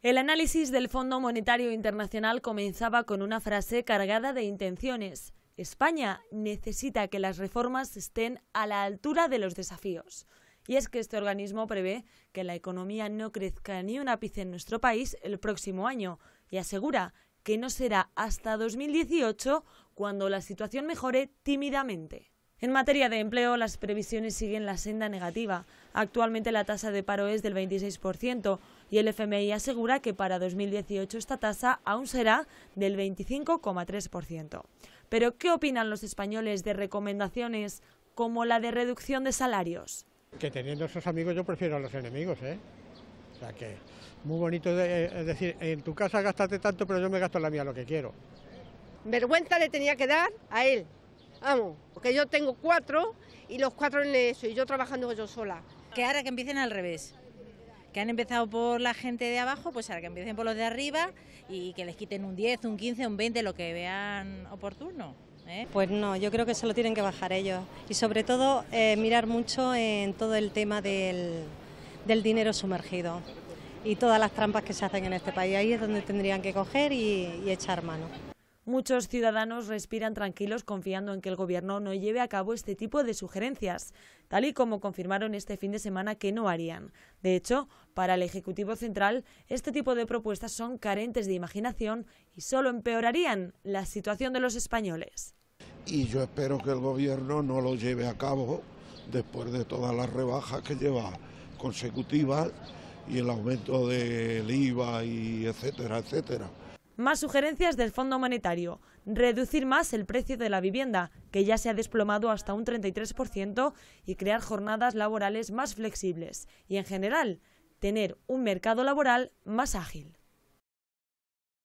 El análisis del Fondo Monetario Internacional comenzaba con una frase cargada de intenciones. España necesita que las reformas estén a la altura de los desafíos. Y es que este organismo prevé que la economía no crezca ni un ápice en nuestro país el próximo año y asegura que no será hasta 2018 cuando la situación mejore tímidamente. En materia de empleo, las previsiones siguen la senda negativa. Actualmente la tasa de paro es del 26% y el FMI asegura que para 2018 esta tasa aún será del 25,3%. Pero, ¿qué opinan los españoles de recomendaciones como la de reducción de salarios? Que teniendo esos amigos yo prefiero a los enemigos, ¿eh? muy bonito eh, decir, en tu casa gástate tanto, pero yo me gasto la mía lo que quiero. Vergüenza le tenía que dar a él, Vamos, porque yo tengo cuatro y los cuatro en eso y yo trabajando yo sola. Que ahora que empiecen al revés. Que han empezado por la gente de abajo, pues ahora que empiecen por los de arriba y que les quiten un 10, un 15, un 20, lo que vean oportuno. ¿eh? Pues no, yo creo que se lo tienen que bajar ellos. Y sobre todo eh, mirar mucho en todo el tema del, dinero sumergido y todas las trampas que se hacen en este país. Ahí es donde tendrían que coger y echar mano. Muchos ciudadanos respiran tranquilos confiando en que el Gobierno no lleve a cabo este tipo de sugerencias, tal y como confirmaron este fin de semana que no harían. De hecho, para el Ejecutivo Central, este tipo de propuestas son carentes de imaginación y solo empeorarían la situación de los españoles. Y yo espero que el Gobierno no lo lleve a cabo después de todas las rebajas que lleva consecutivas y el aumento del IVA y etcétera, etcétera. Más sugerencias del Fondo Monetario. Reducir más el precio de la vivienda, que ya se ha desplomado hasta un 33%, y crear jornadas laborales más flexibles. Y en general, tener un mercado laboral más ágil.